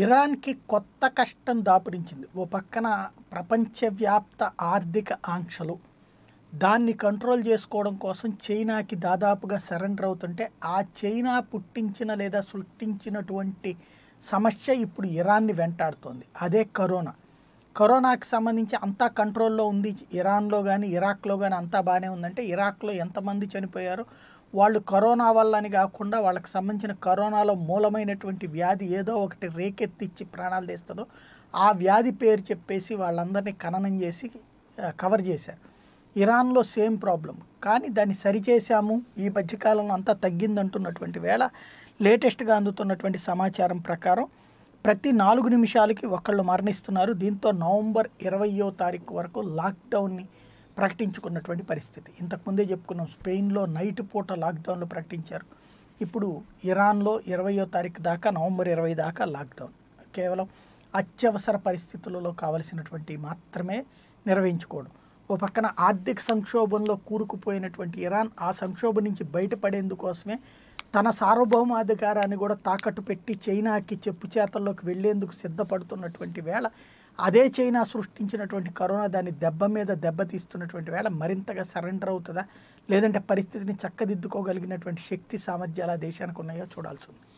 ఇరాన్కి కొత్త కష్టం దాపురించింది ఓ పక్కన ప్రపంచవ్యాప్త ఆర్థిక ఆంక్షలు దాన్ని కంట్రోల్ చేసుకోవడం కోసం చైనాకి దాదాపుగా సరెండర్ అవుతుంటే ఆ చైనా పుట్టించిన లేదా సృష్టించినటువంటి సమస్య ఇప్పుడు ఇరాన్ని వెంటాడుతోంది అదే కరోనా కరోనాకి సంబంధించి అంతా కంట్రోల్లో ఉంది ఇరాన్లో కానీ ఇరాక్లో కానీ అంతా బాగానే ఉందంటే ఇరాక్లో ఎంతమంది చనిపోయారు వాళ్ళు కరోనా వల్ల అని కాకుండా వాళ్ళకి సంబంధించిన కరోనాలో మూలమైనటువంటి వ్యాధి ఏదో ఒకటి రేకెత్తిచ్చి ప్రాణాలు తీస్తుందో ఆ వ్యాధి పేరు చెప్పేసి వాళ్ళందరినీ ఖననం చేసి కవర్ చేశారు ఇరాన్లో సేమ్ ప్రాబ్లం కానీ దాన్ని సరిచేశాము ఈ మధ్యకాలంలో అంతా తగ్గిందంటున్నటువంటి వేళ లేటెస్ట్గా అందుతున్నటువంటి సమాచారం ప్రకారం ప్రతి నాలుగు నిమిషాలకి ఒకళ్ళు మరణిస్తున్నారు దీంతో నవంబర్ ఇరవయో తారీఖు వరకు లాక్డౌన్ని ప్రకటించుకున్నటువంటి పరిస్థితి ఇంతకుముందే చెప్పుకున్నాం స్పెయిన్లో నైట్ పూట లాక్డౌన్లు ప్రకటించారు ఇప్పుడు ఇరాన్లో ఇరవయో తారీఖు దాకా నవంబర్ ఇరవై దాకా లాక్డౌన్ కేవలం అత్యవసర పరిస్థితులలో కావలసినటువంటి మాత్రమే నిర్వహించుకోవడం ఓ పక్కన ఆర్థిక సంక్షోభంలో కూరుకుపోయినటువంటి ఇరాన్ ఆ సంక్షోభం నుంచి బయటపడేందుకోసమే తన సార్వభౌమాధికారాన్ని కూడా తాకట్టు పెట్టి చైనాకి చెప్పు చేతల్లోకి వెళ్లేందుకు సిద్ధపడుతున్నటువంటి వేళ అదే చైనా సృష్టించినటువంటి కరోనా దాని దెబ్బ మీద దెబ్బ తీస్తున్నటువంటి వేళ మరింతగా సరెండర్ అవుతుందా లేదంటే పరిస్థితిని చక్కదిద్దుకోగలిగినటువంటి శక్తి సామర్థ్యాలు ఆ దేశానికి ఉన్నాయో చూడాల్సి ఉంది